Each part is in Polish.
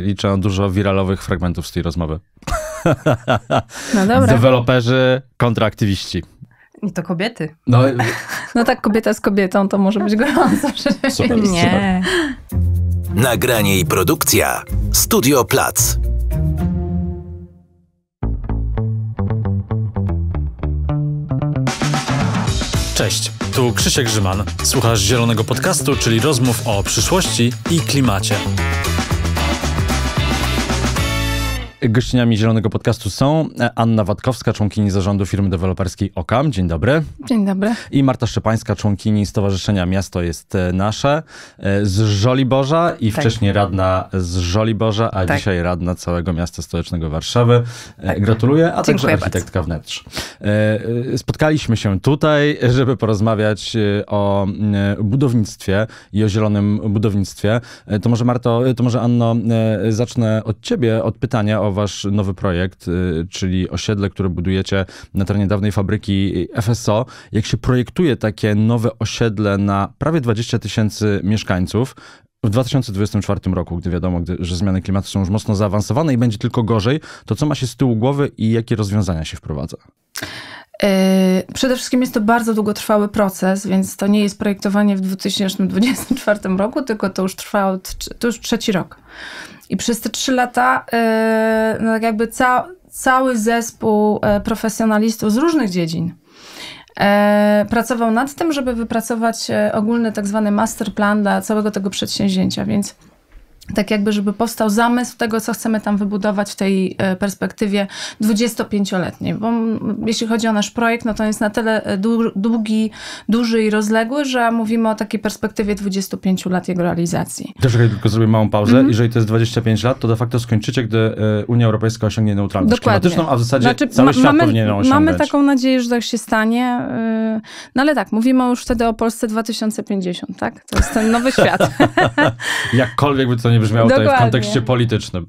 liczę dużo wiralowych fragmentów z tej rozmowy. No dobra. Deweloperzy kontra aktywiści. I to kobiety. No. no tak, kobieta z kobietą to może być gorąco. Super, nie. Super. Nagranie i produkcja Studio Plac. Cześć, tu Krzysiek Grzyman. Słuchasz Zielonego Podcastu, czyli rozmów o przyszłości i klimacie. Gościniami Zielonego Podcastu są e, Anna Wadkowska, członkini zarządu firmy deweloperskiej Okam. Dzień dobry. Dzień dobry. I Marta Szczepańska, członkini Stowarzyszenia Miasto jest e, Nasze e, z Żoliborza i tak. wcześniej radna z Żoliborza, a tak. dzisiaj radna całego miasta stołecznego Warszawy. Tak. Gratuluję, a Dziękuję także architektka bardzo. wnętrz. Spotkaliśmy się tutaj, żeby porozmawiać o budownictwie i o zielonym budownictwie. To może Marto, to może Anno, zacznę od ciebie, od pytania o wasz nowy projekt, y, czyli osiedle, które budujecie na terenie dawnej fabryki FSO. Jak się projektuje takie nowe osiedle na prawie 20 tysięcy mieszkańców, w 2024 roku, gdy wiadomo, że zmiany klimatu są już mocno zaawansowane i będzie tylko gorzej, to co ma się z tyłu głowy i jakie rozwiązania się wprowadza? Yy, przede wszystkim jest to bardzo długotrwały proces, więc to nie jest projektowanie w 2024 roku, tylko to już trwał to już trzeci rok. I przez te trzy lata, yy, no tak jakby ca, cały zespół yy, profesjonalistów z różnych dziedzin pracował nad tym, żeby wypracować ogólny tak zwany plan dla całego tego przedsięwzięcia, więc tak jakby, żeby powstał zamysł tego, co chcemy tam wybudować w tej e, perspektywie 25-letniej. Bo jeśli chodzi o nasz projekt, no to jest na tyle e, długi, duży i rozległy, że mówimy o takiej perspektywie 25 lat jego realizacji. Też tylko zrobię małą pauzę. Mm -hmm. Jeżeli to jest 25 lat, to de facto skończycie, gdy e, Unia Europejska osiągnie neutralność Dokładnie. klimatyczną, a w zasadzie znaczy, cały świat mamy, powinien osiągnąć. Mamy taką nadzieję, że tak się stanie. No ale tak, mówimy już wtedy o Polsce 2050, tak? To jest ten nowy świat. Jakkolwiek by to nie brzmiało Dokładnie. tutaj w kontekście politycznym.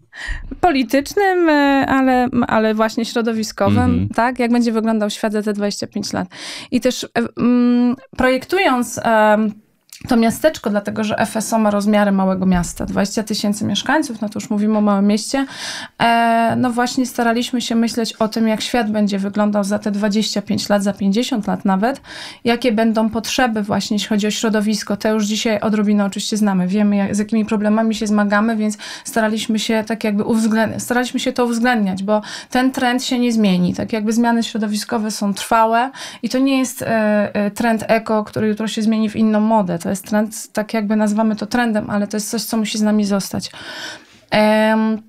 Politycznym, e, ale, ale właśnie środowiskowym, mm -hmm. tak? Jak będzie wyglądał świat za te 25 lat. I też e, mm, projektując um, to miasteczko, dlatego że FSO ma rozmiary małego miasta, 20 tysięcy mieszkańców, no to już mówimy o małym mieście, e, no właśnie staraliśmy się myśleć o tym, jak świat będzie wyglądał za te 25 lat, za 50 lat nawet, jakie będą potrzeby właśnie, jeśli chodzi o środowisko, te już dzisiaj odrobinę oczywiście znamy, wiemy jak, z jakimi problemami się zmagamy, więc staraliśmy się tak jakby uwzględniać, staraliśmy się to uwzględniać, bo ten trend się nie zmieni, tak jakby zmiany środowiskowe są trwałe i to nie jest e, e trend eko, który jutro się zmieni w inną modę, to jest trend, tak jakby nazywamy to trendem, ale to jest coś, co musi z nami zostać. Um,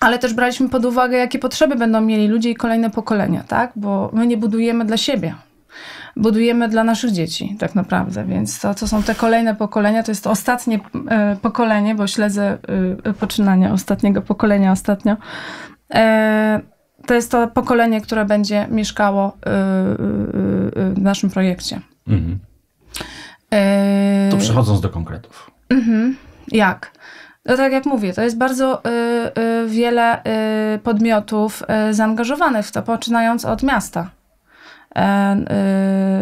ale też braliśmy pod uwagę, jakie potrzeby będą mieli ludzie i kolejne pokolenia, tak? Bo my nie budujemy dla siebie. Budujemy dla naszych dzieci, tak naprawdę. Więc to, co są te kolejne pokolenia, to jest ostatnie e, pokolenie, bo śledzę e, poczynania ostatniego pokolenia ostatnio. E, to jest to pokolenie, które będzie mieszkało w naszym projekcie. Mhm. Yy, to przechodząc do konkretów. Mhm. Jak? No tak jak mówię, to jest bardzo y, y, wiele y, podmiotów y, zaangażowanych w to, poczynając od miasta. E,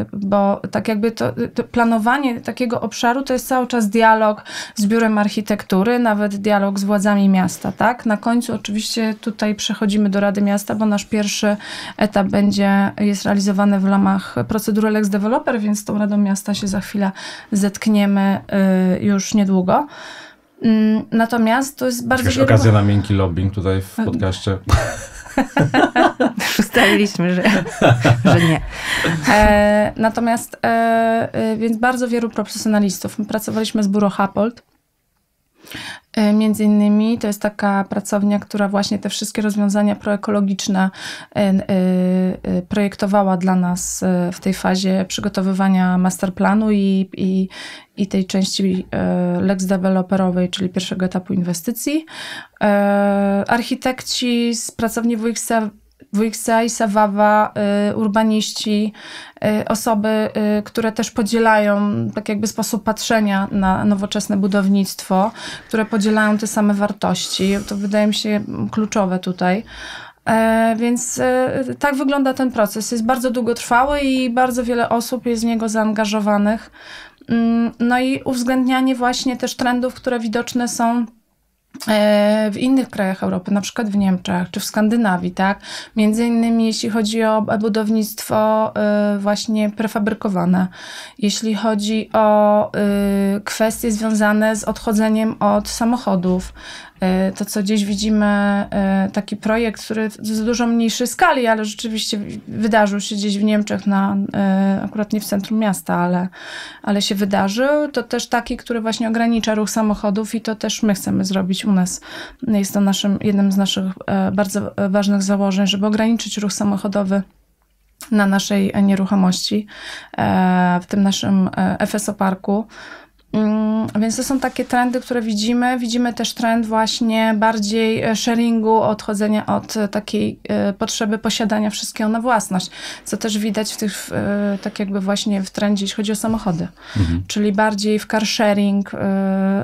y, bo tak jakby to, to, planowanie takiego obszaru to jest cały czas dialog z biurem architektury, nawet dialog z władzami miasta, tak? Na końcu oczywiście tutaj przechodzimy do Rady Miasta, bo nasz pierwszy etap będzie, jest realizowany w ramach procedury Lex Developer, więc z tą Radą Miasta się za chwilę zetkniemy y, już niedługo. Mm, natomiast to jest bardzo... Jakaś wielu... okazja na miękki lobbying tutaj w e, podcaście. już ustaliliśmy, że, że nie. E, natomiast, e, e, więc bardzo wielu profesjonalistów. My pracowaliśmy z Buro Hapold. E, między innymi to jest taka pracownia, która właśnie te wszystkie rozwiązania proekologiczne e, projektowała dla nas w tej fazie przygotowywania masterplanu i, i, i tej części lex developerowej, czyli pierwszego etapu inwestycji. Architekci z pracowni WXA WXA i Sawawa, y, urbaniści, y, osoby, y, które też podzielają tak jakby sposób patrzenia na nowoczesne budownictwo, które podzielają te same wartości. To wydaje mi się kluczowe tutaj. E, więc tak wygląda ten proces. Jest bardzo długotrwały i bardzo wiele osób jest w niego zaangażowanych. Mm, no i uwzględnianie właśnie też trendów, które widoczne są E, w innych krajach Europy, na przykład w Niemczech czy w Skandynawii, tak? Między innymi jeśli chodzi o budownictwo e, właśnie prefabrykowane, jeśli chodzi o e, kwestie związane z odchodzeniem od samochodów, to co dziś widzimy, taki projekt, który z dużo mniejszej skali, ale rzeczywiście wydarzył się gdzieś w Niemczech, na, akurat nie w centrum miasta, ale, ale się wydarzył, to też taki, który właśnie ogranicza ruch samochodów i to też my chcemy zrobić u nas. Jest to naszym, jednym z naszych e, bardzo ważnych założeń, żeby ograniczyć ruch samochodowy na naszej nieruchomości, e, w tym naszym e, FSO Parku. Mm, więc to są takie trendy, które widzimy. Widzimy też trend właśnie bardziej e, sharingu, odchodzenia od e, takiej e, potrzeby posiadania wszystkiego na własność, co też widać w tych, tak jakby właśnie w trendzie, jeśli chodzi o samochody. Mhm. Czyli bardziej w car sharing,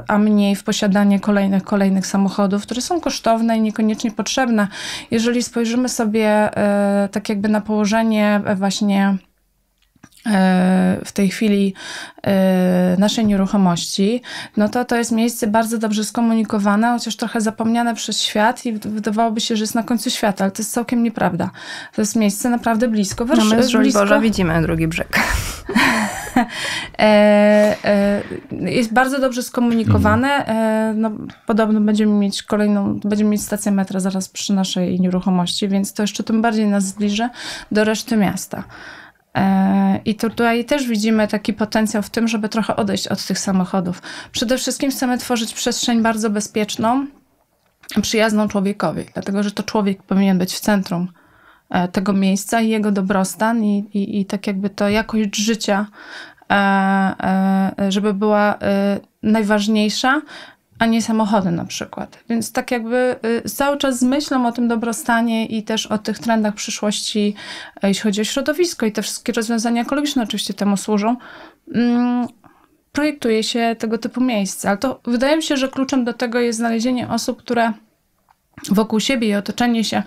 a mniej w posiadanie kolejnych, kolejnych samochodów, które są kosztowne i niekoniecznie potrzebne. Jeżeli spojrzymy sobie tak jakby na położenie właśnie w tej chwili e, naszej nieruchomości, no to to jest miejsce bardzo dobrze skomunikowane, chociaż trochę zapomniane przez świat i wydawałoby się, że jest na końcu świata, ale to jest całkiem nieprawda. To jest miejsce naprawdę blisko. Warsz- no my z blisko... Boża widzimy drugi brzeg. E, e, jest bardzo dobrze skomunikowane. Mhm. No, podobno będziemy mieć kolejną, będziemy mieć stację metra zaraz przy naszej nieruchomości, więc to jeszcze tym bardziej nas zbliży do reszty miasta. E, I tutaj też widzimy taki potencjał w tym, żeby trochę odejść od tych samochodów. Przede wszystkim chcemy tworzyć przestrzeń bardzo bezpieczną, przyjazną człowiekowi, dlatego że to człowiek powinien być w centrum e, tego miejsca i jego dobrostan i, i, i tak jakby to jakość życia, e, żeby była najważniejsza, a nie samochody na przykład. Więc tak jakby y, cały czas z myślą o tym dobrostanie i też o tych trendach przyszłości, y, jeśli chodzi o środowisko i te wszystkie rozwiązania ekologiczne oczywiście temu służą, mm, projektuje się tego typu miejsce, Ale to wydaje mi się, że kluczem do tego jest znalezienie osób, które wokół siebie i otoczenie się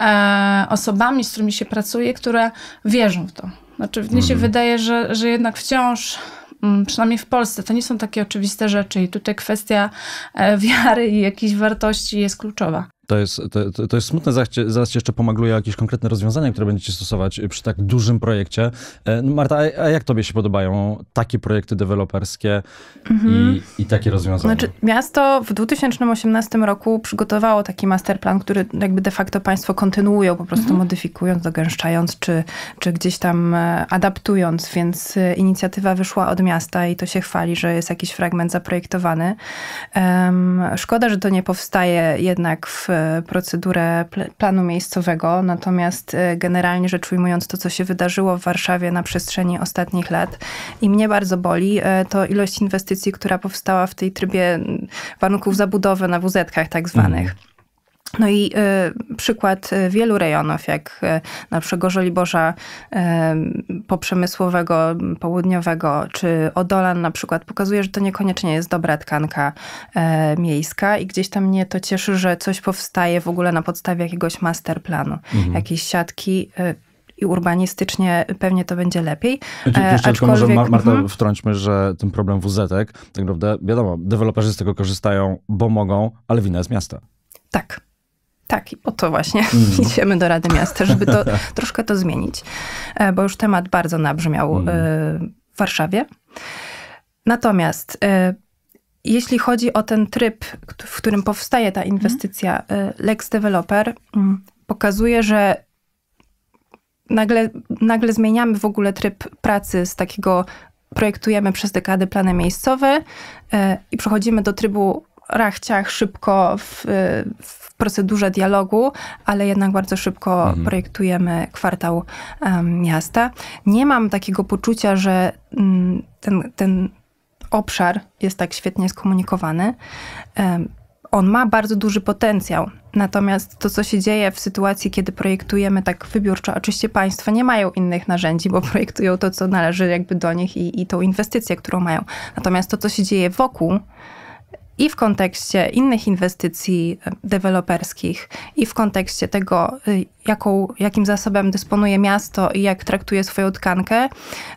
e, osobami, z którymi się pracuje, które wierzą w to. Znaczy, mnie się mhm. wydaje, że, że jednak wciąż Mm, przynajmniej w Polsce, to nie są takie oczywiste rzeczy i tutaj kwestia e, wiary i jakichś wartości jest kluczowa. To jest, to, to jest smutne, zaraz, zaraz jeszcze pomagluję jakieś konkretne rozwiązania, które będziecie stosować przy tak dużym projekcie. E, no, Marta, a jak tobie się podobają takie projekty deweloperskie mhm. i, i, takie rozwiązania? Znaczy, miasto w 2018 roku przygotowało taki masterplan, który jakby de facto państwo kontynuują, po prostu mhm. modyfikując, dogęszczając, czy, czy gdzieś tam e, adaptując, więc e, inicjatywa wyszła od miasta i to się chwali, że jest jakiś fragment zaprojektowany. Um, szkoda, że to nie powstaje jednak w Y, procedurę planu miejscowego, natomiast y, generalnie rzecz ujmując to, co się wydarzyło w Warszawie na przestrzeni ostatnich lat i mnie bardzo boli, y, to ilość inwestycji, która powstała w tej trybie mm, warunków zabudowy na wz tak zwanych. Mhm. No i y, przykład e, wielu rejonów, jak y, na przykład Żoliborza y, poprzemysłowego, południowego, czy Odolan na przykład, pokazuje, że to niekoniecznie jest dobra tkanka miejska i gdzieś tam mnie to cieszy, że coś powstaje w ogóle na podstawie jakiegoś masterplanu, mhm. jakiejś siatki i urbanistycznie pewnie to będzie lepiej. Jeszcze tylko może Marta mhm. wtrąćmy, że ten problem wz tak naprawdę wiadomo, deweloperzy z tego korzystają, bo mogą, ale wina jest miasta. Tak. Tak, i po to właśnie mm. idziemy do Rady Miasta, żeby to, troszkę to zmienić, e, bo już temat bardzo nabrzmiał mm. w Warszawie. Natomiast e, jeśli chodzi o ten tryb, w którym powstaje ta mhm. inwestycja, Lex Developer mm, pokazuje, że nagle, nagle zmieniamy w ogóle tryb pracy z takiego projektujemy przez dekady plany miejscowe i przechodzimy do trybu rachciach, szybko w, w procedurze dialogu, ale jednak bardzo szybko mhm. projektujemy kwartał um, miasta. Nie mam takiego poczucia, że mm, ten, ten obszar jest tak świetnie skomunikowany. Um, on ma bardzo duży potencjał. Natomiast to, co się dzieje w sytuacji, kiedy projektujemy tak wybiórczo, oczywiście państwo nie mają innych narzędzi, bo projektują to, co należy jakby do nich i, i tą inwestycję, którą mają. Natomiast to, co się dzieje wokół, i w kontekście innych inwestycji e, deweloperskich, i w kontekście tego, e, jaką, jakim zasobem dysponuje miasto i jak traktuje swoją tkankę,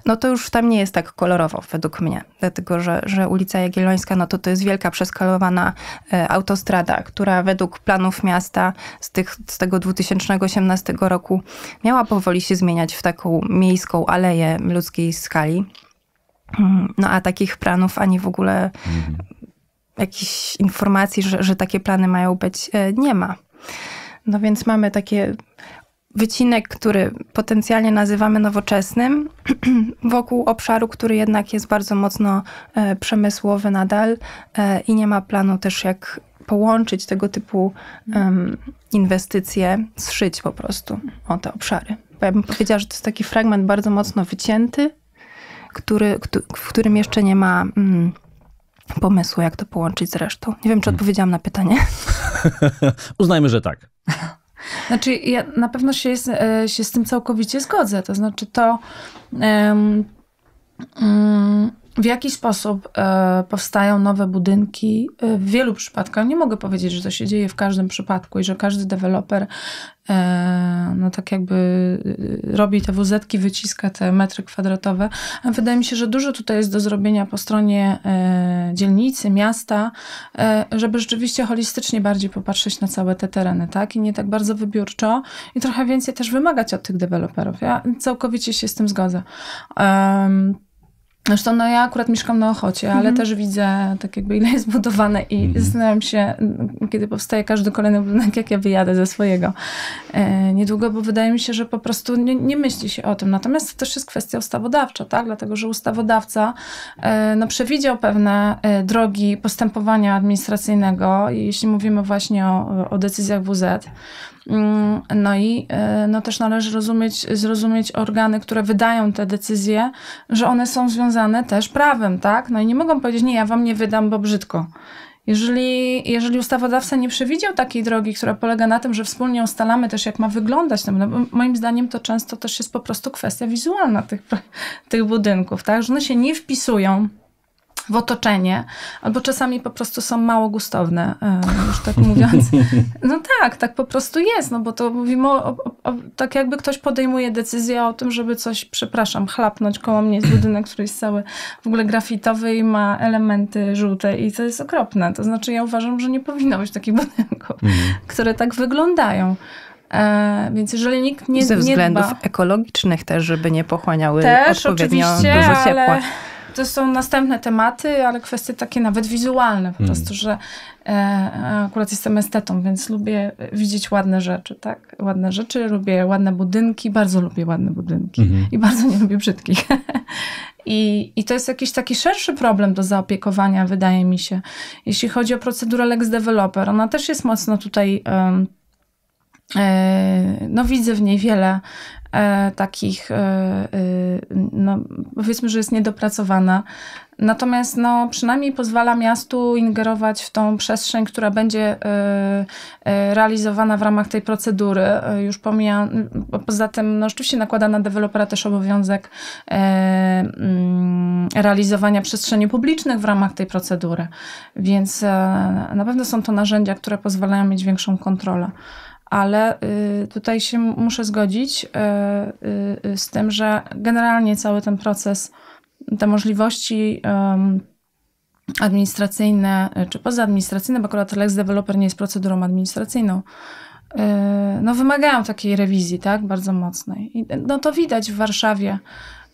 no to już tam nie jest tak kolorowo według mnie. Dlatego, że, że ulica Jagiellońska, no to to jest wielka przeskalowana e, autostrada, która według planów miasta z, tych, z tego 2018 roku miała powoli się zmieniać w taką miejską aleję ludzkiej skali. Mm, no a takich planów ani w ogóle... Mhm jakichś informacji, że, że takie plany mają być, e, nie ma. No więc mamy takie wycinek, który potencjalnie nazywamy nowoczesnym, wokół obszaru, który jednak jest bardzo mocno e, przemysłowy nadal e, i nie ma planu też jak połączyć tego typu inwestycje, zszyć po prostu o te obszary. Bo ja bym powiedziała, że to jest taki fragment bardzo mocno wycięty, który, w którym jeszcze nie ma mm, pomysłu, jak to połączyć z resztą. Nie wiem, czy hmm. odpowiedziałam na pytanie. Uznajmy, że tak. Znaczy, ja na pewno się, jest, się z tym całkowicie zgodzę. To znaczy, to. Um, um, w jaki sposób e, powstają nowe budynki? E, w wielu przypadkach, nie mogę powiedzieć, że to się dzieje w każdym przypadku i że każdy deweloper e, no tak jakby e, robi te wz wyciska te metry kwadratowe. A wydaje mi się, że dużo tutaj jest do zrobienia po stronie e, dzielnicy, miasta, e, żeby rzeczywiście holistycznie bardziej popatrzeć na całe te tereny, tak? I nie tak bardzo wybiórczo i trochę więcej też wymagać od tych deweloperów. Ja całkowicie się z tym zgodzę. Zresztą no ja akurat mieszkam na Ochocie, ale mhm. też widzę tak jakby ile jest budowane i mm zastanawiam się, kiedy powstaje każdy kolejny budynek, jak ja wyjadę ze swojego e, niedługo, bo wydaje mi się, że po prostu nie, nie, myśli się o tym. Natomiast to też jest kwestia ustawodawcza, tak? Dlatego, że ustawodawca e, no, przewidział pewne e, drogi postępowania administracyjnego, jeśli mówimy właśnie o, o decyzjach WZ, Mm, no i e, no też należy rozumieć, zrozumieć organy, które wydają te decyzje, że one są związane też prawem, tak? No i nie mogą powiedzieć, nie, ja wam nie wydam, bo brzydko. Jeżeli, jeżeli ustawodawca nie przewidział takiej drogi, która polega na tym, że wspólnie ustalamy też, jak ma wyglądać, no, moim zdaniem to często też jest po prostu kwestia wizualna tych, tych budynków, tak? Że one się nie wpisują w otoczenie, albo czasami po prostu są mało gustowne, e, już tak mówiąc. No tak, tak po prostu jest, no bo to mówimy o, o, o tak jakby ktoś podejmuje decyzję o tym, żeby coś, przepraszam, chlapnąć koło mnie, z budynek, który jest cały w ogóle grafitowy i ma elementy żółte i to jest okropne. To znaczy ja uważam, że nie powinno być takich budynków, mhm. które tak wyglądają. E, więc jeżeli nikt nie Ze względów nie dba, ekologicznych też, żeby nie pochłaniały też, odpowiednio dużo ciepła. Ale to są następne tematy, ale kwestie takie nawet wizualne po hmm. prostu, że e, akurat jestem estetą, więc lubię widzieć ładne rzeczy, tak? Ładne rzeczy, lubię ładne budynki, bardzo lubię ładne budynki hmm. i bardzo nie lubię brzydkich. I, I to jest jakiś taki szerszy problem do zaopiekowania, wydaje mi się. Jeśli chodzi o procedurę Lex Developer, ona też jest mocno tutaj... Um, no widzę w niej wiele E, takich, e, e, no, powiedzmy, że jest niedopracowana. Natomiast no, przynajmniej pozwala miastu ingerować w tą przestrzeń, która będzie realizowana w ramach tej procedury. Już pomija, poza tym, no, oczywiście nakłada na dewelopera też obowiązek mm, realizowania przestrzeni publicznych w ramach tej procedury. Więc na pewno są to narzędzia, które pozwalają mieć większą kontrolę ale y, tutaj się muszę zgodzić y, y, z tym, że generalnie cały ten proces, te możliwości administracyjne czy pozaadministracyjne, bo akurat Lex Developer nie jest procedurą administracyjną, no wymagają takiej rewizji, tak, bardzo mocnej. I no to widać w Warszawie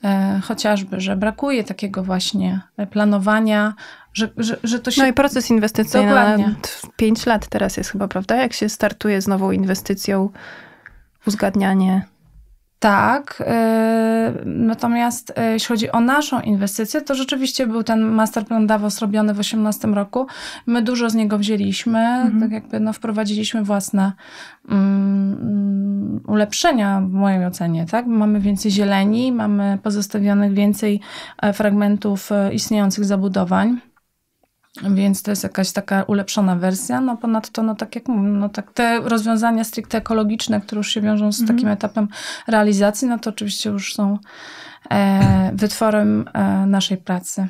e, chociażby, że brakuje takiego właśnie planowania, że, że, że to się... No i proces inwestycyjny Dokładnie. 5 lat teraz jest chyba, prawda? Jak się startuje z nową inwestycją, uzgadnianie... Tak, y, natomiast y, jeśli chodzi o naszą inwestycję, to rzeczywiście był ten masterplan Davos robiony w 2018 roku. My dużo z niego wzięliśmy, mhm. tak jakby no, wprowadziliśmy własne um, ulepszenia w mojej ocenie. Tak? Mamy więcej zieleni, mamy pozostawionych więcej e, fragmentów e, istniejących zabudowań. Więc to jest jakaś taka ulepszona wersja. No ponadto, no tak jak mówię, no tak te rozwiązania stricte ekologiczne, które już się wiążą z mhm. takim etapem realizacji, no to oczywiście już są e, wytworem e, naszej pracy.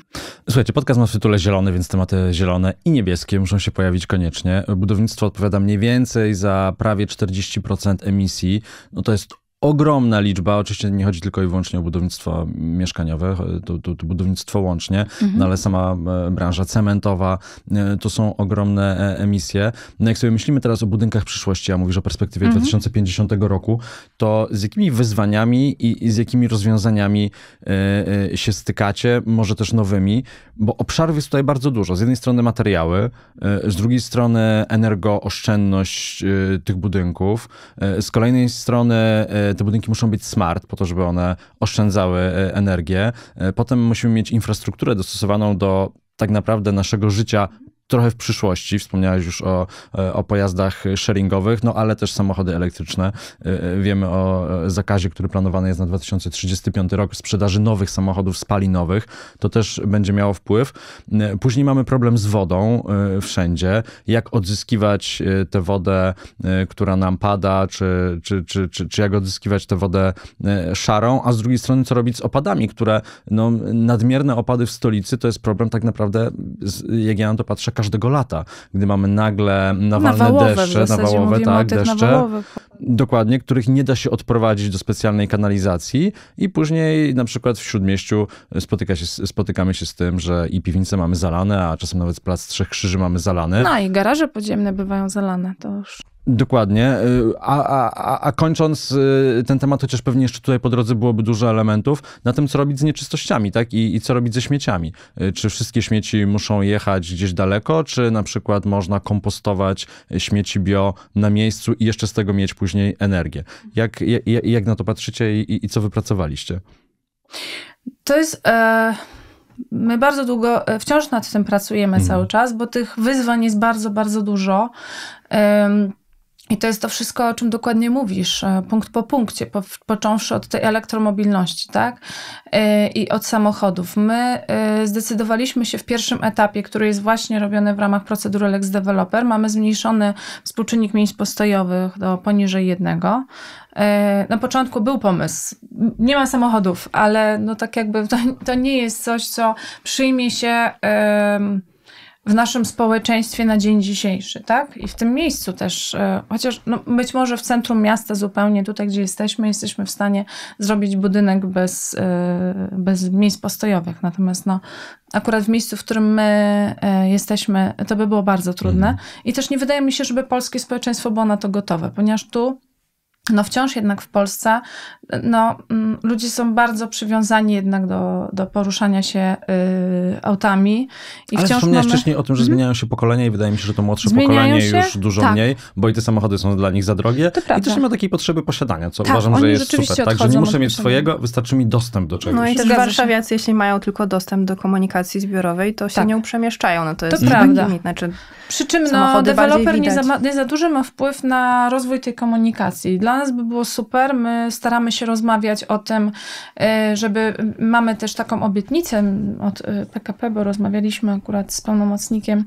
Słuchajcie, podcast ma w tytule zielony, więc tematy zielone i niebieskie muszą się pojawić koniecznie. Budownictwo odpowiada mniej więcej za prawie 40% emisji. No to jest ogromna liczba, oczywiście nie chodzi tylko i wyłącznie o budownictwo mieszkaniowe, e, to, to, to budownictwo łącznie, mhm. no ale sama e, branża cementowa, e, to są ogromne emisje. No jak sobie myślimy teraz o budynkach przyszłości, a mówisz o perspektywie mhm. 2050 roku, to z jakimi wyzwaniami i, i z jakimi rozwiązaniami y, y, się stykacie, może też nowymi, bo obszarów jest tutaj bardzo dużo. Z jednej strony materiały, y, z drugiej strony energooszczędność tych budynków, z kolejnej strony te budynki muszą być smart po to, żeby one oszczędzały e, energię. E, potem musimy mieć infrastrukturę dostosowaną do tak naprawdę naszego życia trochę w przyszłości. Wspomniałeś już o, e, o pojazdach sharingowych, no ale też samochody elektryczne. E, e, wiemy o zakazie, który planowany jest na 2035 rok sprzedaży nowych samochodów spalinowych. To też będzie miało wpływ. Później mamy problem z wodą wszędzie. Jak odzyskiwać tę wodę, która nam pada, czy, czy, czy, czy, czy jak odzyskiwać tę wodę szarą, a z drugiej strony co robić z opadami, które no, nadmierne opady w stolicy to jest problem tak naprawdę, jak ja na to patrzę, każdego lata, gdy mamy nagle nawalne nawałowe deszcze, nawałowe, tak, deszcze, dokładnie, których nie da się odprowadzić do specjalnej kanalizacji i później na przykład w Śródmieściu spotyka się, spotykamy się z tym, że i piwnice mamy zalane, a czasem nawet plac Trzech Krzyży mamy zalany. No i garaże podziemne bywają zalane, to już... Dokładnie. Y, a, a, a kończąc y, ten temat, chociaż pewnie jeszcze tutaj po drodze byłoby dużo elementów, na tym, co robić z nieczystościami, tak? I, i co robić ze śmieciami. Y, czy wszystkie śmieci muszą jechać gdzieś daleko, czy na przykład można kompostować śmieci bio na miejscu i jeszcze z tego mieć później energię? Jak, jak, jak na to patrzycie i, i co wypracowaliście? To jest. E... My bardzo długo, e, wciąż nad tym pracujemy mm. cały czas, bo tych wyzwań jest bardzo, bardzo dużo. Um, i to jest to wszystko, o czym dokładnie mówisz, e, punkt po punkcie, po, począwszy od tej elektromobilności, tak? E, I od samochodów. My e, zdecydowaliśmy się w pierwszym etapie, który jest właśnie robiony w ramach procedury Lex Developer, mamy zmniejszony współczynnik miejsc postojowych do poniżej jednego. Na początku był pomysł, nie ma samochodów, ale no tak jakby to, to nie jest coś, co przyjmie się. Yy, w naszym społeczeństwie na dzień dzisiejszy, tak? I w tym miejscu też, e, chociaż no, być może w centrum miasta zupełnie, tutaj gdzie jesteśmy, jesteśmy w stanie zrobić budynek bez, e, bez miejsc postojowych. Natomiast no, akurat w miejscu, w którym my e, jesteśmy, to by było bardzo trudne. Mhm. I też nie wydaje mi się, żeby polskie społeczeństwo było na to gotowe, ponieważ tu no wciąż jednak w Polsce no, mm, ludzie są bardzo przywiązani jednak do, do poruszania się y, autami. I Ale wciąż wspomniałeś mamy... wcześniej o tym, że mhm. zmieniają się pokolenia i wydaje mi się, że to młodsze zmieniają pokolenie się? już dużo tak. mniej, bo i te samochody są dla nich za drogie i też nie ma takiej potrzeby posiadania, co tak, uważam, że jest super. Także nie muszę mieć swojego, wystarczy mi dostęp do czegoś. No i też warszawiacy, jeśli mają tylko dostęp do komunikacji zbiorowej, to się tak. nią przemieszczają. No to jest to prawda. Limit. Znaczy, Przy czym no, deweloper nie za, nie za duży ma wpływ na rozwój tej komunikacji. Dla nas by było super. My staramy się rozmawiać o tym, y, żeby mamy też taką obietnicę od PKP, y, bo rozmawialiśmy akurat z pełnomocnikiem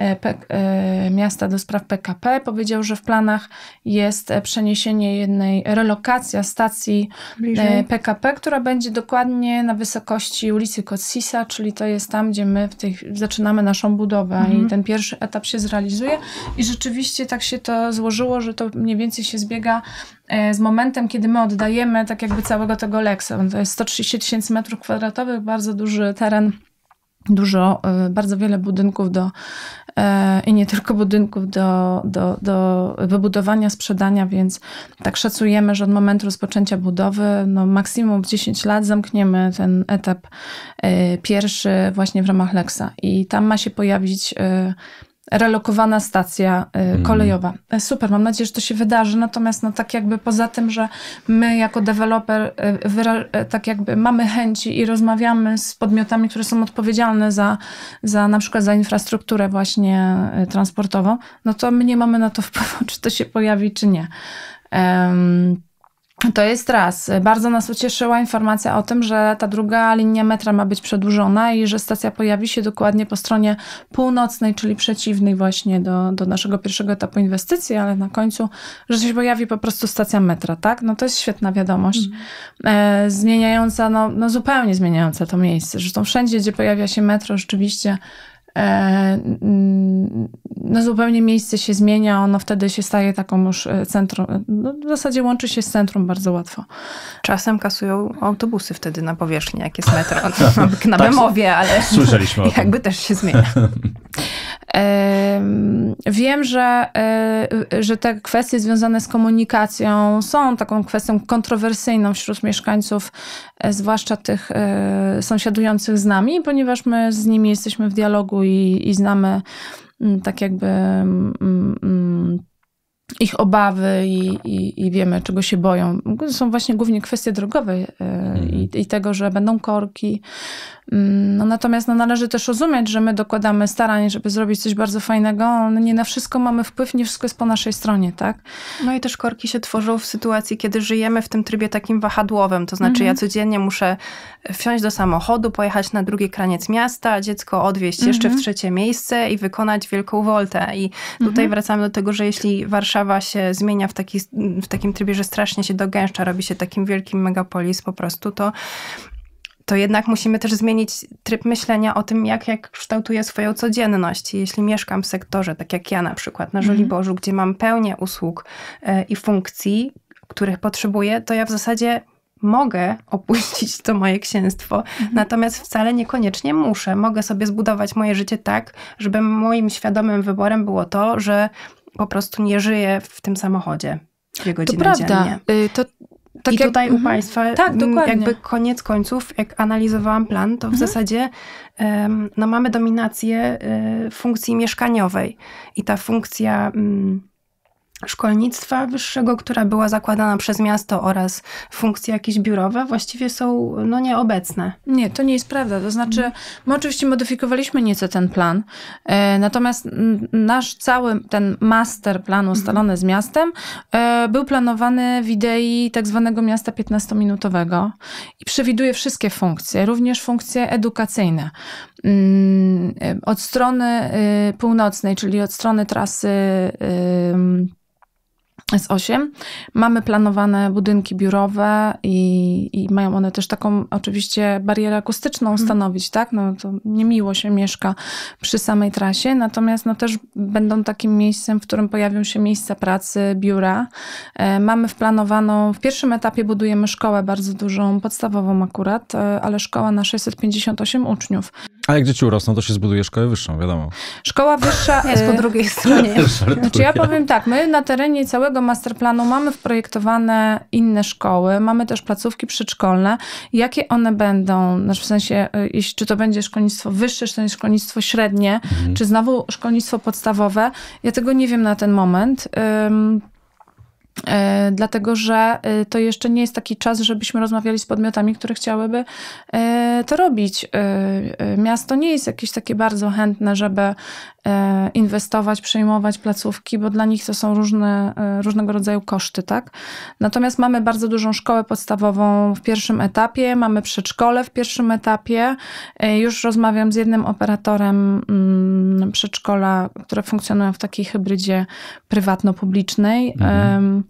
E, e, miasta do spraw PKP powiedział, że w planach jest e, przeniesienie jednej, relokacja stacji Bliżej. PKP, która będzie dokładnie na wysokości ulicy Kotsisa, czyli to jest tam, gdzie my w tej, zaczynamy naszą budowę mhm. i ten pierwszy etap się zrealizuje i rzeczywiście tak się to złożyło, że to mniej więcej się zbiega z momentem, kiedy my oddajemy tak jakby całego tego leksa. To jest 130 tysięcy metrów kwadratowych, bardzo duży teren dużo, bardzo wiele budynków do E, i nie tylko budynków do, do, do wybudowania, sprzedania, więc tak szacujemy, że od momentu rozpoczęcia budowy no maksimum w 10 lat zamkniemy ten etap e, pierwszy właśnie w ramach Lexa i tam ma się pojawić e, relokowana stacja y, mhm. kolejowa. Mm. Super, mam nadzieję, że to się wydarzy. Natomiast no, tak jakby poza tym, że my jako deweloper y, y, tak jakby mamy chęci i rozmawiamy z podmiotami, które są odpowiedzialne za, za na przykład za infrastrukturę właśnie transportową, no to my nie mamy na to wpływu, czy to się pojawi, czy nie. Um, to jest raz. Bardzo nas ucieszyła informacja o tym, że ta druga linia metra ma być przedłużona i że stacja pojawi się dokładnie po stronie północnej, czyli przeciwnej właśnie do, do naszego pierwszego etapu inwestycji, ale na końcu, że się pojawi po prostu stacja metra, tak? No to jest świetna wiadomość. Mhm. E, zmieniająca, no, no zupełnie zmieniająca to miejsce. Zresztą wszędzie, gdzie pojawia się metro, rzeczywiście E, no zupełnie miejsce się zmienia, ono wtedy się staje taką już e, centrum, e, no w zasadzie łączy się z centrum bardzo łatwo. Czasem kasują autobusy wtedy na powierzchni, jak jest metro, no, na tak, Bemowie, ale słyszeliśmy jakby też się zmienia. Wiem, że, że te kwestie związane z komunikacją są taką kwestią kontrowersyjną wśród mieszkańców, zwłaszcza tych sąsiadujących z nami, ponieważ my z nimi jesteśmy w dialogu i, i znamy mm, tak jakby mm, mm, ich obawy i, i, i, wiemy, czego się boją. Są właśnie głównie kwestie drogowe e, mhm. i, i tego, że będą korki, Mm, no, natomiast no, należy też rozumieć, że my dokładamy starań, żeby zrobić coś bardzo fajnego. Nie na wszystko mamy wpływ, nie wszystko jest po naszej stronie, tak? No i też korki się tworzą w sytuacji, kiedy żyjemy w tym trybie takim wahadłowym. To znaczy, mhm. ja codziennie muszę e, wsiąść do samochodu, pojechać na drugi kraniec miasta, dziecko odwieźć mhm. jeszcze w mhm. trzecie miejsce i wykonać wielką woltę. I tutaj mhm. wracamy do tego, że jeśli Warszawa się zmienia w, taki, w takim trybie, że strasznie się dogęszcza, robi się takim wielkim megapolis po prostu, to to jednak musimy też zmienić tryb myślenia o tym, jak, jak kształtuję swoją codzienność. Jeśli mieszkam w sektorze, tak jak ja na przykład na mhm. Żoliborzu, mm. gdzie mam pełnię usług e, i funkcji, których potrzebuję, to ja w zasadzie mogę opuścić to moje księstwo, mhm. natomiast wcale niekoniecznie muszę. Mogę sobie zbudować moje życie tak, żeby moim świadomym wyborem było to, że po prostu nie żyję w tym samochodzie. Dwie godziny y, to prawda. To tak I jak, tutaj mm, u mhm. Państwa, tak, mm, dokładnie. jakby koniec końców, jak analizowałam plan, to w mhm. zasadzie um, no mamy dominację y, funkcji mieszkaniowej i ta funkcja. Mm, szkolnictwa wyższego, która była zakładana przez miasto oraz funkcje jakieś biurowe, właściwie są no, nieobecne. Nie, to nie jest prawda. To znaczy, my oczywiście modyfikowaliśmy nieco ten plan, e, natomiast nasz cały ten master plan ustalony z miastem e, był planowany w idei tak zwanego miasta 15-minutowego i przewiduje wszystkie funkcje, również funkcje edukacyjne. Mm, e, od strony y, północnej, czyli od strony trasy z 8. Mamy planowane budynki biurowe i, i, mają one też taką oczywiście barierę akustyczną mhm. stanowić, tak? No to niemiło się mieszka przy samej trasie, natomiast no też będą takim miejscem, w którym pojawią się miejsca pracy, biura. E, mamy wplanowaną, w pierwszym etapie budujemy szkołę bardzo dużą, podstawową akurat, e, ale szkoła na 658 uczniów. A jak dzieci urosną, to się zbuduje szkołę wyższą, wiadomo. Szkoła wyższa jest po e, drugiej stronie. znaczy ja powiem tak, my na terenie całego masterplanu mamy wprojektowane inne szkoły, mamy też placówki przedszkolne. Jakie one będą, znaczy, w sensie, e, czy to będzie szkolnictwo wyższe, czy to będzie szkolnictwo średnie, mhm. czy znowu szkolnictwo podstawowe, ja tego nie wiem na ten moment. Um, E, dlatego że e, to jeszcze nie jest taki czas, żebyśmy rozmawiali z podmiotami, które chciałyby e, to robić. Miasto nie jest jakieś takie bardzo chętne, żeby E, inwestować, przejmować placówki, bo dla nich to są różne, e, różnego rodzaju koszty, tak? Natomiast mamy bardzo dużą szkołę podstawową w pierwszym etapie, mamy przedszkole w pierwszym etapie. E, już rozmawiam z jednym operatorem mm, przedszkola, które funkcjonują w takiej hybrydzie prywatno-publicznej. Mhm.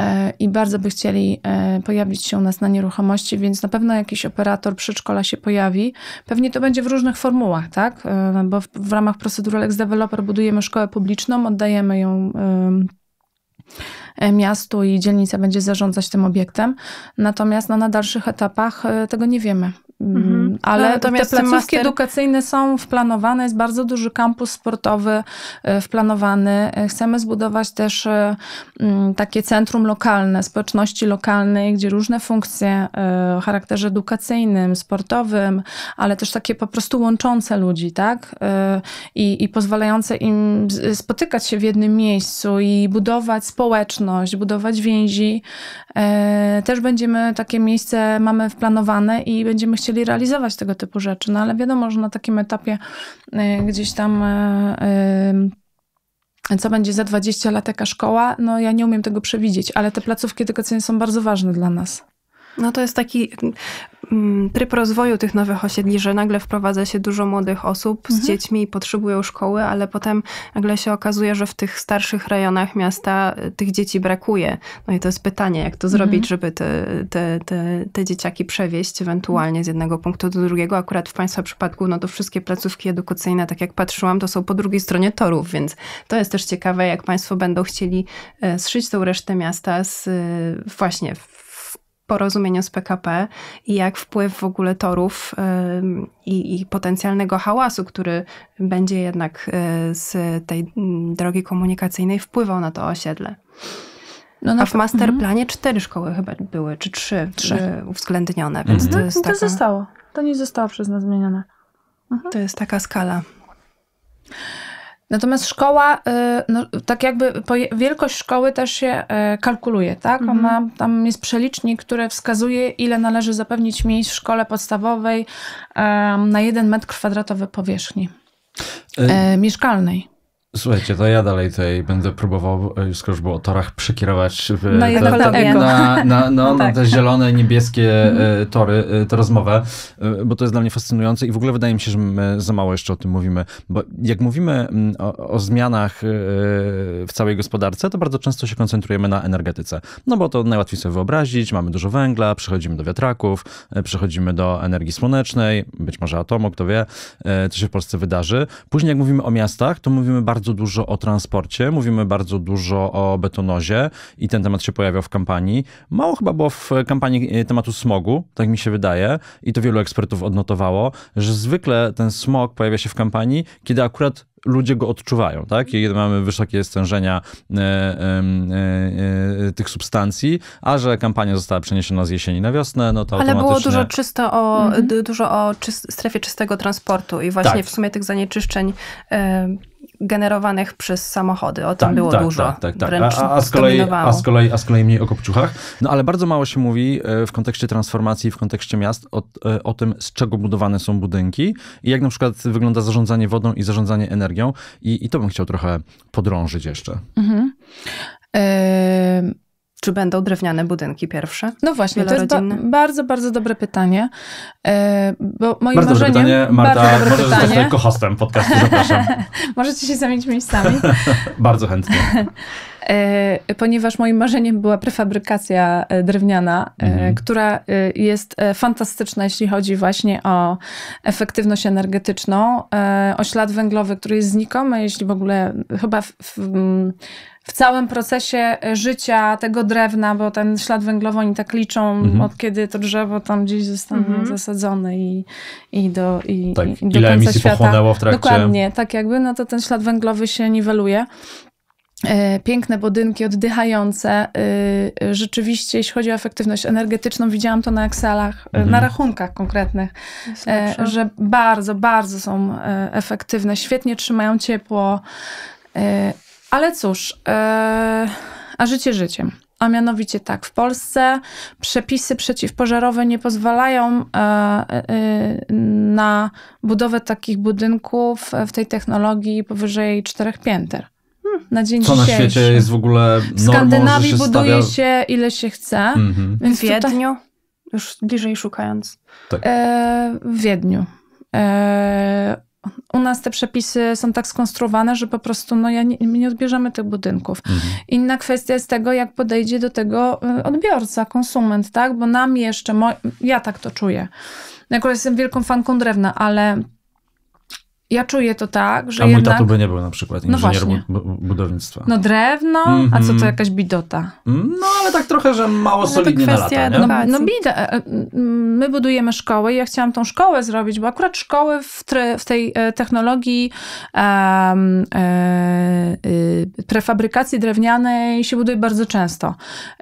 E, i bardzo by chcieli e, pojawić się u nas na nieruchomości, więc na pewno jakiś operator przedszkola się pojawi. Pewnie to będzie w różnych formułach, tak? E, no bo w, w ramach procedury Lex Developer budujemy szkołę publiczną, oddajemy ją miastu i dzielnica będzie zarządzać tym obiektem. Natomiast no, na dalszych etapach tego nie wiemy. Mhm. Mm, ale no, te placówki master... edukacyjne są wplanowane, jest bardzo duży kampus sportowy e, wplanowany. E, chcemy zbudować też e, mm, takie centrum lokalne, społeczności lokalnej, gdzie różne funkcje o charakterze edukacyjnym, sportowym, ale też takie po prostu łączące ludzi, tak? I, i pozwalające im spotykać się w jednym miejscu i budować społeczność, budować więzi. Też będziemy takie miejsce mamy wplanowane i będziemy chcieli chcieli realizować tego typu rzeczy. No ale wiadomo, że na takim etapie e, gdzieś tam e, e, co będzie za 20 lat jaka szkoła, no ja nie umiem tego przewidzieć, ale te placówki edukacyjne są bardzo ważne dla nas. No to jest taki mm, tryb rozwoju tych nowych osiedli, że nagle wprowadza się dużo młodych osób z mhm. dziećmi i potrzebują szkoły, ale potem nagle się okazuje, że w tych starszych rejonach miasta y, tych dzieci brakuje. No i to jest pytanie, jak to mhm. zrobić, żeby te, te, te, te, dzieciaki przewieźć ewentualnie z jednego punktu do drugiego. Akurat w Państwa przypadku, no to wszystkie placówki edukacyjne, tak jak patrzyłam, to są po drugiej stronie torów, więc to jest też ciekawe, jak Państwo będą chcieli y, zszyć tą resztę miasta z, y, właśnie w porozumieniu z PKP i jak wpływ w ogóle torów i, i, potencjalnego hałasu, który będzie jednak e, z tej mm, drogi komunikacyjnej wpływał na to osiedle. No na A w masterplanie mhm. cztery szkoły chyba były, czy trzy, e, trzy. uwzględnione, więc mhm. to no, jest taka... To zostało. To nie zostało przez nas zmienione. Mhm. To jest taka skala. Natomiast szkoła, y, no, tak jakby wielkość szkoły też się e, kalkuluje, tak? Mhm. Ma, tam jest przelicznik, który wskazuje, ile należy zapewnić miejsc w szkole podstawowej na jeden metr kwadratowy powierzchni y mieszkalnej. Słuchajcie, to ja dalej tutaj będę próbował, e, skoro już było o torach, przekierować w no te, na, na, na, no, tak. na te zielone, niebieskie e, mhm. tory, e, tę rozmowę, bo to jest dla mnie fascynujące i w ogóle wydaje mi się, że my za mało jeszcze o tym mówimy, bo jak mówimy mm, o, o zmianach w całej gospodarce, to bardzo często się koncentrujemy na energetyce, no bo to najłatwiej sobie wyobrazić, mamy dużo węgla, przechodzimy do wiatraków, przechodzimy do energii słonecznej, być może atomu, kto wie, co się w Polsce wydarzy. Później jak mówimy o miastach, to mówimy bardzo bardzo dużo o transporcie, mówimy bardzo dużo o betonozie i ten temat się pojawiał w kampanii. Mało chyba było w kampanii e, tematu smogu, tak mi się wydaje, i to wielu ekspertów odnotowało, że zwykle ten smog pojawia się w kampanii, kiedy akurat ludzie go odczuwają, tak? Kiedy mamy wysokie stężenia e, e, e, e, tych substancji, a że kampania została przeniesiona z jesieni na wiosnę, no to Ale automatycznie... było dużo czysto o, mhm. dużo o czyst strefie czystego transportu i właśnie tak. w sumie tych zanieczyszczeń e, generowanych przez samochody. O tym tak, było tak, dużo. Tak, tak, tak. A, a, z kolei, a, z kolei, a z kolei mniej o kopciuchach. No ale bardzo mało się mówi e, w kontekście transformacji, w kontekście miast o, o tym, z czego budowane są budynki i jak na przykład wygląda zarządzanie wodą i zarządzanie energią energią i, i to bym chciał trochę podrążyć jeszcze. Mhm. E, czy będą drewniane budynki pierwsze? No właśnie, to jest ba bardzo, bardzo dobre pytanie. E, bo moim bardzo dobre pytanie, Marta, bardzo dobre możesz zostać hostem podcastu, zapraszam. Możecie się zamienić miejscami. bardzo chętnie. E, ponieważ moim marzeniem była prefabrykacja e, drewniana, e, mhm. która jest fantastyczna, jeśli chodzi właśnie o efektywność energetyczną, o ślad węglowy, który jest znikomy, jeśli w ogóle chyba w, w, w całym procesie życia tego drewna, bo ten ślad węglowy oni tak liczą, mhm. od kiedy to drzewo tam gdzieś zostanie mhm. zasadzone i, i do, i, tak, i do ile końca emisji świata. pochłonęło w trakcie. Dokładnie, tak jakby, no to ten ślad węglowy się niweluje. E, piękne budynki, oddychające. E, rzeczywiście, jeśli chodzi o efektywność energetyczną, widziałam to na Excelach, e, mhm. na rachunkach konkretnych, że bardzo, bardzo są efektywne, świetnie trzymają ciepło. Ale cóż, a życie życiem. A mianowicie tak, w Polsce przepisy przeciwpożarowe nie pozwalają na budowę takich budynków w tej technologii powyżej czterech pięter na dzień Co dzisiejszy. na świecie jest w ogóle normą, W Skandynawii się buduje stawia... się ile się chce. Mm-hmm. Więc w Wiedniu, tutaj... już bliżej szukając. Tak. E, w Wiedniu. E, u nas te przepisy są tak skonstruowane, że po prostu no, ja nie, nie odbierzemy tych budynków. Mhm. Inna kwestia jest tego, jak podejdzie do tego e, odbiorca, konsument, tak? Bo nam jeszcze, mo- ja tak to czuję. Akurat jestem wielką fanką drewna, ale ja czuję to tak, że. A mój jednak... tatu by nie był na przykład no inżynier no budownictwa. No drewno, mm -hmm. a co to mhm. jakaś bidota? No ale tak trochę, że mało no, solidnie na lata, edukacji. No, no bida. E, e, my budujemy szkoły. i ja chciałam tą szkołę zrobić, bo akurat szkoły w, w tej e, technologii um, e, prefabrykacji drewnianej się buduje bardzo często.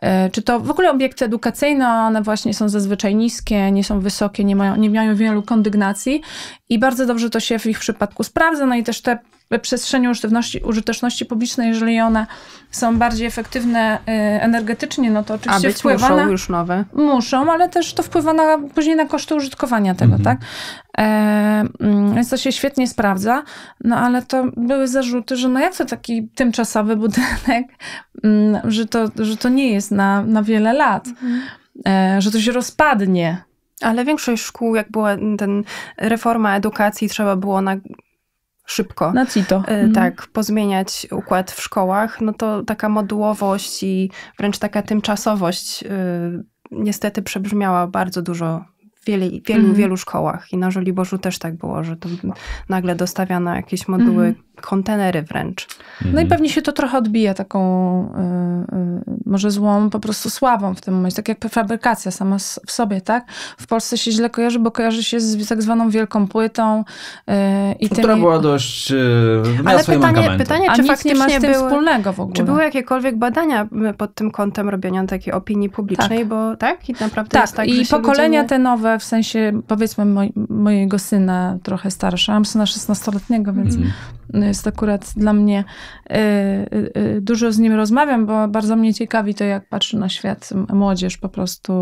E, czy to w ogóle obiekty edukacyjne, one właśnie są zazwyczaj niskie, nie są wysokie, nie mają, nie mają wielu kondygnacji i bardzo dobrze to się w ich przypadku wypadku sprawdza. No i też te przestrzenie użyteczności, użyteczności publicznej, jeżeli one są bardziej efektywne y, energetycznie, no to oczywiście A być wpływa muszą na, już nowe. Muszą, ale też to wpływa na, później na koszty użytkowania tego, mhm. tak? E, mm, więc to się świetnie sprawdza, no ale to były zarzuty, że no jak to taki tymczasowy budynek, mm, że to, że to nie jest na, na wiele lat. Mhm e, że to się rozpadnie. Ale większość szkół, jak była ten reforma edukacji, trzeba było na szybko. Na CITO. E, mhm. Tak, pozmieniać układ w szkołach, no to taka modułowość i wręcz taka tymczasowość e, niestety przebrzmiała bardzo dużo w wielu, wielu, mhm. wielu szkołach. I na Żoliborzu też tak było, że to nagle dostawiano jakieś moduły, mhm kontenery wręcz. Mhm. No i pewnie się to trochę odbija taką y, y, może złą po prostu sławą w tym momencie, tak jak fabrykacja sama w sobie, tak? W Polsce się źle kojarzy, bo kojarzy się z tak zwaną wielką płytą y, i no, tymi... Która była dość... Ale pytanie, pytanie, czy A faktycznie nie ma z tym były, wspólnego w ogóle. Czy były jakiekolwiek badania pod tym kątem robienia takiej opinii publicznej, tak. bo tak? I naprawdę tak. jest tak, i pokolenia ludzie... te nowe, w sensie powiedzmy moj, mojego syna trochę starsza, mam syna 16-letniego, więc mhm jest akurat dla mnie, y, y, y, dużo z nim rozmawiam, bo bardzo mnie ciekawi to, jak patrzy na świat młodzież po prostu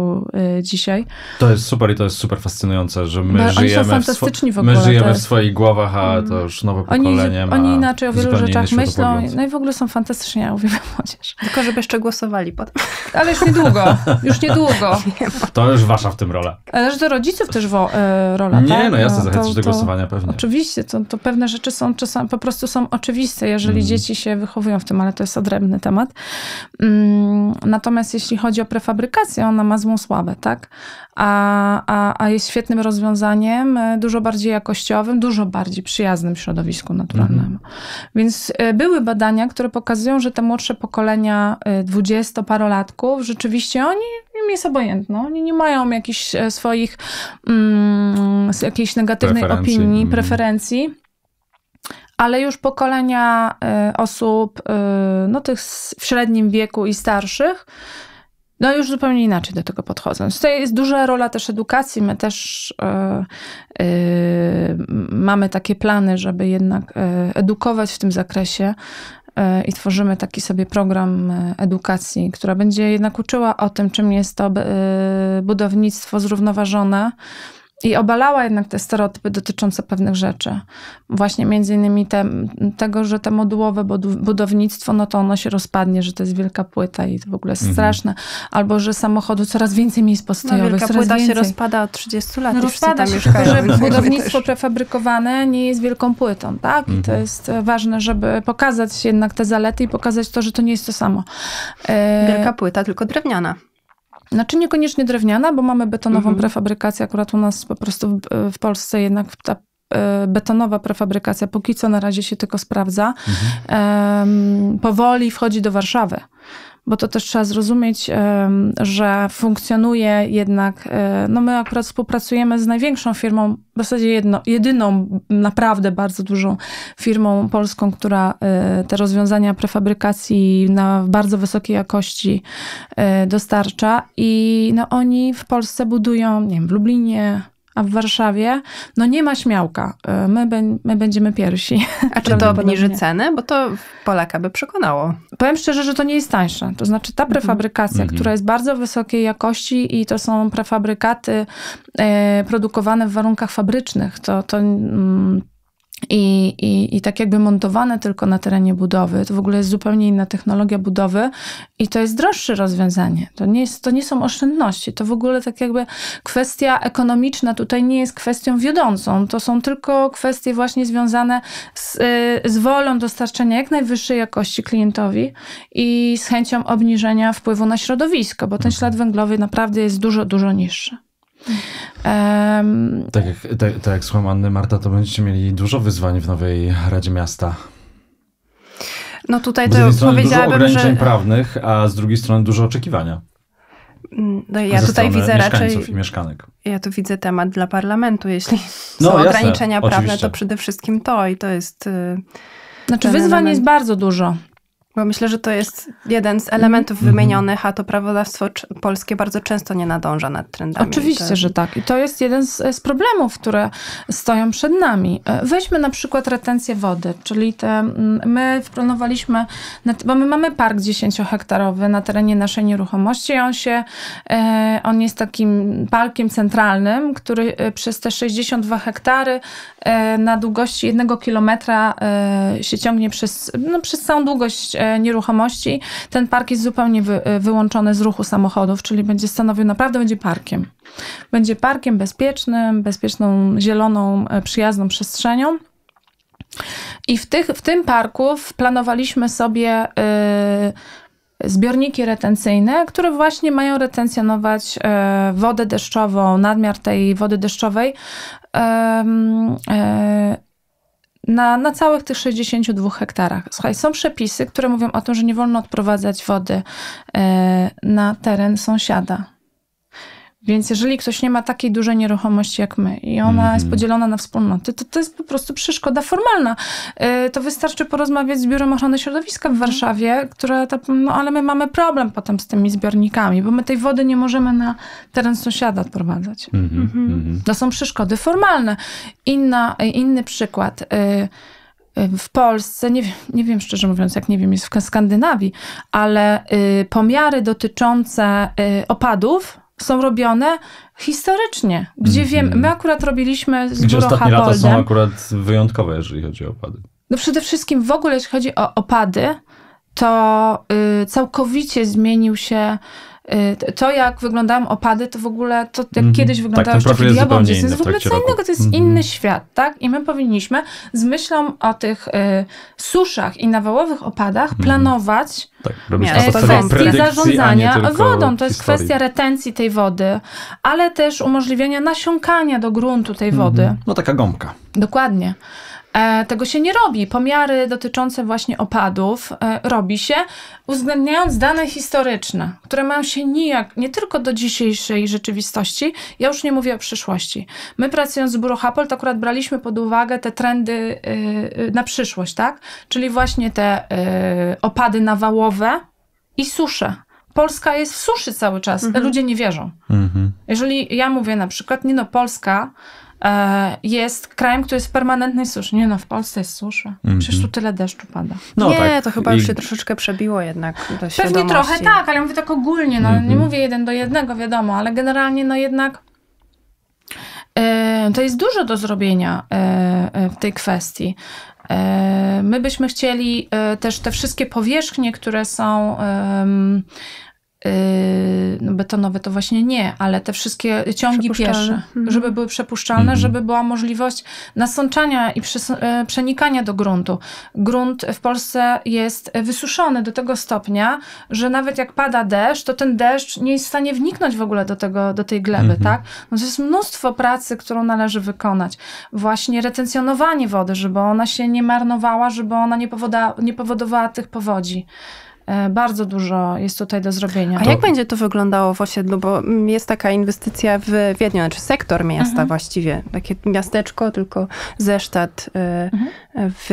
dzisiaj. To jest super i to jest super fascynujące, że my no, żyjemy, w, swo- w, ogóle, my żyjemy w swoich głowach, a mm. to już nowe pokolenie oni, ma Oni inaczej o wielu rzeczach myślą, no i w ogóle są fantastyczni, ja uwielbiam młodzież. Tylko, żeby jeszcze głosowali potem. Ale już niedługo, już niedługo. To już wasza w tym rola. Ale do rodziców też wo, rola, Nie, tak? no jasne, no, zachęcasz do głosowania pewnie. Oczywiście, to, to pewne rzeczy są czasami, po prostu są oczywiste, jeżeli mm. dzieci się wychowują w tym, ale to jest odrębny temat. Mm, natomiast jeśli chodzi o prefabrykację, ona ma złą sławę, tak? A, a, a jest świetnym rozwiązaniem, e, dużo bardziej jakościowym, dużo bardziej przyjaznym środowisku naturalnemu. mm Więc e, były badania, które pokazują, że te młodsze pokolenia e, dwudziestoparolatków, rzeczywiście oni im jest obojętno. Oni nie mają jakichś swoich mm, jakiejś negatywnej preferencji. opinii, mhm. preferencji ale już pokolenia y, osób y, no, tych w średnim wieku i starszych, no już zupełnie inaczej do tego podchodzą. Tutaj jest duża rola też edukacji. My też y, mamy takie plany, żeby jednak edukować w tym zakresie i tworzymy taki sobie program edukacji, która będzie jednak uczyła o tym, czym jest to budownictwo zrównoważone, i obalała jednak te stereotypy dotyczące pewnych rzeczy. Właśnie między innymi te, tego, że te modułowe budownictwo, no to ono się rozpadnie, że to jest wielka płyta i to w ogóle jest mhm. straszne. Albo, że samochodu coraz więcej miejsc no, postojowych. No, wielka płyta więcej. się rozpada od 30 lat. No, rozpada się, tylko że budownictwo prefabrykowane nie jest wielką płytą, tak? Mhm. I to mhm. jest e, ważne, żeby pokazać jednak te zalety i pokazać to, że to nie jest to samo. E, wielka płyta, tylko drewniana. Znaczy niekoniecznie drewniana, bo mamy betonową mhm. prefabrykację. Akurat u nas po prostu w, e, w Polsce jednak ta e, betonowa prefabrykacja póki co na razie się tylko sprawdza. Mhm. Um, powoli wchodzi do Warszawy bo to też trzeba zrozumieć, że funkcjonuje jednak, e, no my akurat współpracujemy z największą firmą, w zasadzie jedno, jedyną naprawdę bardzo dużą firmą polską, która e, te rozwiązania prefabrykacji na bardzo wysokiej jakości e, dostarcza i no oni w Polsce budują, nie wiem, w Lublinie, a w Warszawie no nie ma śmiałka. E, my, be, my będziemy pierwsi. A czy to obniży cenę? Bo to Polaka by przekonało. Powiem szczerze, że to nie jest tańsze. To znaczy ta mhm. prefabrykacja, mhm. która jest bardzo wysokiej jakości i to są prefabrykaty e, produkowane w warunkach fabrycznych, to, to mm, i, i, i tak jakby montowane tylko na terenie budowy. To w ogóle jest zupełnie inna technologia budowy i to jest droższe rozwiązanie. To nie, jest, to nie są oszczędności. To w ogóle tak jakby kwestia ekonomiczna tutaj nie jest kwestią wiodącą. To są tylko kwestie właśnie związane z, y, z wolą dostarczenia jak najwyższej jakości klientowi i z chęcią obniżenia wpływu na środowisko, bo ten ślad węglowy naprawdę jest dużo, dużo niższy. Um, tak, jak, tak, tak jak słucham Anny Marta, to będziecie mieli dużo wyzwań w nowej Radzie Miasta. No tutaj to z powiedziałabym, dużo ograniczeń że... prawnych, a z drugiej strony dużo oczekiwania. Mm, no ja tutaj widzę raczej. I mieszkanek. Ja tu widzę temat dla parlamentu. Jeśli no, są jasne, ograniczenia prawne, oczywiście. to przede wszystkim to i to jest. Y, znaczy, wyzwań element. jest bardzo dużo. Bo myślę, że to jest jeden z mhm. elementów mm -hmm. wymienionych, a to prawodawstwo polskie bardzo często nie nadąża nad trendami. Oczywiście, to... że tak. I to jest jeden z, z, problemów, które stoją przed nami. E, weźmy na przykład retencję wody, czyli te, my planowaliśmy, bo my mamy park 10-hektarowy na terenie naszej nieruchomości on się, e, on jest takim parkiem centralnym, który e, przez te 62 hektary na długości jednego kilometra się ciągnie przez, no, przez całą długość E, nieruchomości, ten park jest zupełnie wy, e, wyłączony z ruchu samochodów, czyli będzie stanowił, naprawdę będzie parkiem. Będzie parkiem bezpiecznym, bezpieczną, zieloną, e, przyjazną przestrzenią. I w, tych, w tym parku planowaliśmy sobie zbiorniki retencyjne, które właśnie mają retencjonować wodę deszczową, nadmiar tej wody deszczowej na, na całych tych 62 hektarach. Słuchaj, są przepisy, które mówią o tym, że nie wolno odprowadzać wody e, na teren sąsiada. Więc jeżeli ktoś nie ma takiej dużej nieruchomości jak my i ona mm -hmm. jest podzielona na wspólnoty, to to jest po prostu przeszkoda formalna. Y, to wystarczy porozmawiać z Biurem Ochrony Środowiska w Warszawie, które no ale my mamy problem potem z tymi zbiornikami, bo my tej wody nie możemy na teren sąsiada odprowadzać. Mm -hmm. Mm -hmm. To są przeszkody formalne. Inna, y, inny przykład y, w Polsce, nie, wiem, nie wiem szczerze mówiąc, jak nie wiem, jest w Skandynawii, ale y, pomiary dotyczące y, opadów są robione historycznie, gdzie mm -hmm. wiem, my akurat robiliśmy z Gdzie ostatnie Haboldem. lata są akurat wyjątkowe, jeżeli chodzi o opady. No przede wszystkim w ogóle, jeśli chodzi o opady, to y, całkowicie zmienił się Y, to, jak wyglądają opady, to w ogóle to, jak mm -hmm. kiedyś tak, wyglądało tak, szczyt diabła, to jest w ogóle co innego, to jest mm -hmm. inny świat, tak? I my powinniśmy z myślą o tych y, suszach i nawałowych opadach mm -hmm. planować tak, zarządzania wodą. To jest kwestia retencji tej wody, ale też umożliwienia nasiąkania do gruntu tej mhm. wody. No taka gąbka. Dokładnie. E, tego się nie robi. Pomiary dotyczące właśnie opadów e, robi się uwzględniając dane historyczne, które mają się nijak, nie tylko do dzisiejszej rzeczywistości, ja już nie mówię o przyszłości. My pracując z Bureau Hapol, to akurat braliśmy pod uwagę te trendy e, na przyszłość, tak? Czyli właśnie te opady nawałowe i susze. Polska jest w suszy cały czas. Mhm. Ludzie nie wierzą. Mhm. Jeżeli ja mówię na przykład, nie no, Polska E, jest krajem, który jest w permanentnej suszy. Nie no, w Polsce jest susza. Mhm. Przecież tu tyle deszczu pada. No, nie, tak. to chyba już się I... troszeczkę przebiło jednak do Pewnie świadomości. trochę tak, ale mówię tak ogólnie. No, mm-hmm. Nie mhm. mówię jeden do jednego, wiadomo, ale generalnie no jednak e, to jest dużo do zrobienia e, w tej kwestii. My byśmy chcieli też te wszystkie powierzchnie, które są Y, no, betonowe to właśnie nie, ale te wszystkie ciągi piesze, mhm. żeby były przepuszczalne, mhm. żeby była możliwość nasączania i y, przenikania do gruntu. Grunt w Polsce jest wysuszony do tego stopnia, że nawet jak pada deszcz, to ten deszcz nie jest w stanie wniknąć w ogóle do, tego, do tej gleby, mhm. tak? No to jest mnóstwo pracy, którą należy wykonać. Właśnie retencjonowanie wody, żeby ona się nie marnowała, żeby ona nie, powoda, nie powodowała tych powodzi. E, bardzo dużo jest tutaj do zrobienia. A jak będzie to wyglądało w osiedlu? Bo mm, jest taka inwestycja w Wiedniu, znaczy sektor miasta mhm. właściwie. Takie miasteczko, tylko zesztat y, mhm. w,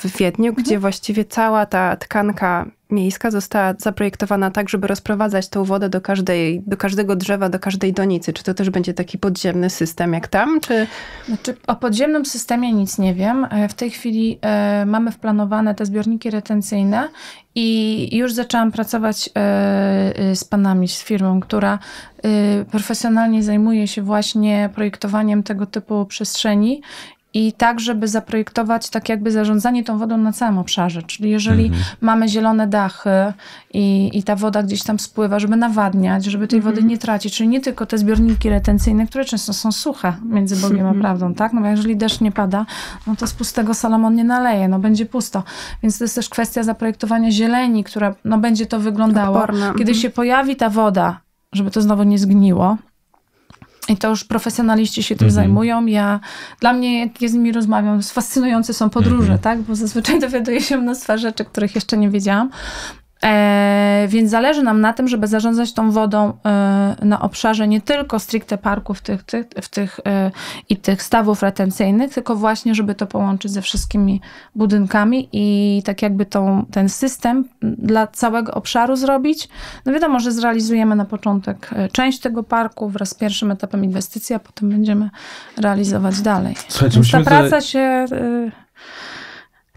w Wiedniu, mhm. gdzie właściwie cała ta tkanka miejska została zaprojektowana tak, żeby rozprowadzać tą wodę do, każdej, do każdego drzewa, do każdej donicy. Czy to też będzie taki podziemny system jak tam? Czy... Znaczy, o podziemnym systemie nic nie wiem. E, w tej chwili e, mamy wplanowane te zbiorniki retencyjne i już zaczęłam pracować e, z panami, z firmą, która profesjonalnie zajmuje się właśnie projektowaniem tego typu przestrzeni i tak, żeby zaprojektować tak jakby zarządzanie tą wodą na całym obszarze. Czyli jeżeli mhm. mamy zielone dachy i, i ta woda gdzieś tam spływa, żeby nawadniać, żeby tej mhm. wody nie tracić. Czyli nie tylko te zbiorniki retencyjne, które często są suche między Bogiem mhm. a prawdą, tak? No bo jeżeli deszcz nie pada, no to z pustego Salomon nie naleje, no będzie pusto. Więc to jest też kwestia zaprojektowania zieleni, która, no będzie to wyglądało. Kiedy mhm. się pojawi ta woda, żeby to znowu nie zgniło, i to już profesjonaliści się tym mm -hmm. zajmują. Ja, dla mnie, jak z nimi rozmawiam, fascynujące są podróże, mm -hmm. tak? Bo zazwyczaj dowiaduję się mnóstwa rzeczy, których jeszcze nie wiedziałam. E, więc zależy nam na tym, żeby zarządzać tą wodą e, na obszarze nie tylko stricte parków tych, tych, w tych, e, i tych stawów retencyjnych, tylko właśnie, żeby to połączyć ze wszystkimi budynkami i tak jakby tą, ten system dla całego obszaru zrobić. No wiadomo, że zrealizujemy na początek e, część tego parku wraz z pierwszym etapem inwestycji, a potem będziemy realizować dalej. Słuchajcie, więc ta praca się... E,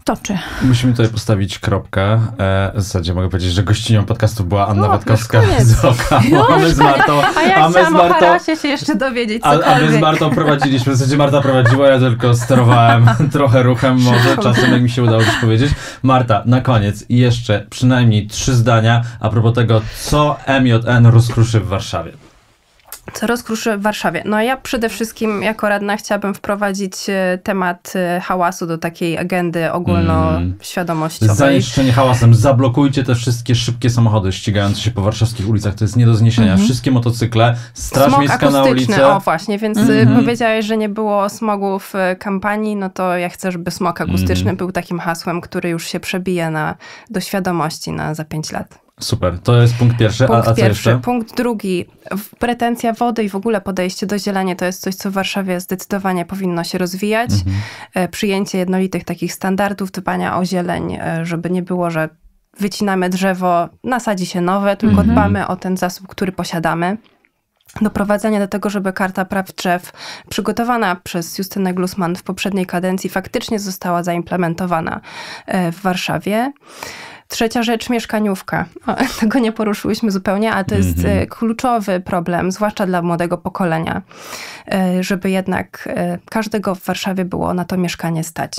toczy. Musimy tutaj postawić kropkę. E, w zasadzie mogę powiedzieć, że gościnią podcastu była Anna no, Watkowska z Oka. A my z Martą... A ja my z Martą, się jeszcze dowiedzieć a, a, my z Martą prowadziliśmy, w zasadzie Marta prowadziła, ja tylko sterowałem trochę ruchem może, czasem jak mi się udało coś powiedzieć. Marta, na koniec jeszcze przynajmniej trzy zdania a propos tego, co MJN rozkruszy w Warszawie. Co kruszy w Warszawie. No ja przede wszystkim jako radna chciałabym wprowadzić e, temat e, hałasu do takiej agendy ogólnoświadomościowej. Mhm. Zanieczyszczenie hałasem. Zablokujcie te wszystkie szybkie samochody ścigające się po warszawskich ulicach. To jest nie do zniesienia. Mhm. Wszystkie motocykle, straż Smog miejska akustyczny. na ulicę. O właśnie, więc e, mhm. powiedziałeś, że nie było smogu w kampanii, no to ja chcę, żeby smog mhm. akustyczny był takim hasłem, który już się przebije na, do świadomości na za pięć lat. Super, to jest punkt pierwszy. Punkt a, a pierwszy. Jeszcze? Punkt drugi. Pretencja wody i w ogóle podejście do zielenia to jest coś, co w Warszawie zdecydowanie powinno się rozwijać. Mhm. E, przyjęcie jednolitych takich standardów dbania o zieleń, e, żeby nie było, że wycinamy drzewo, nasadzi się nowe, tylko mhm. dbamy o ten zasób, który posiadamy Doprowadzenie do tego, żeby karta praw drzew przygotowana przez Justynę Glusman w poprzedniej kadencji faktycznie została zaimplementowana e, w Warszawie. Trzecia rzecz, mieszkaniówka. tego nie poruszyłyśmy zupełnie, a to mm -hmm. jest mhm. e, kluczowy problem, zwłaszcza dla młodego pokolenia, e, żeby jednak e, każdego w Warszawie było na to mieszkanie stać.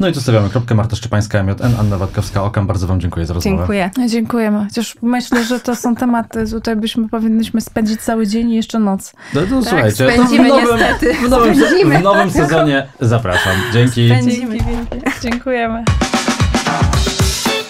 No i tu stawiamy kropkę. Marta Szczepańska, MJN, Anna Watkowska, Okam. Bardzo wam dziękuję za rozmowę. Dziękuję. No, dziękujemy. Chociaż myślę, że to są tematy, tutaj byśmy powinniśmy spędzić cały dzień i jeszcze noc. No, to no, tak, słuchajcie. Spędzimy w nowym, niestety. W nowym, spędzimy. W nowym sezonie zapraszam. Dzięki. Spędzimy. Dzięki. Dziękujemy.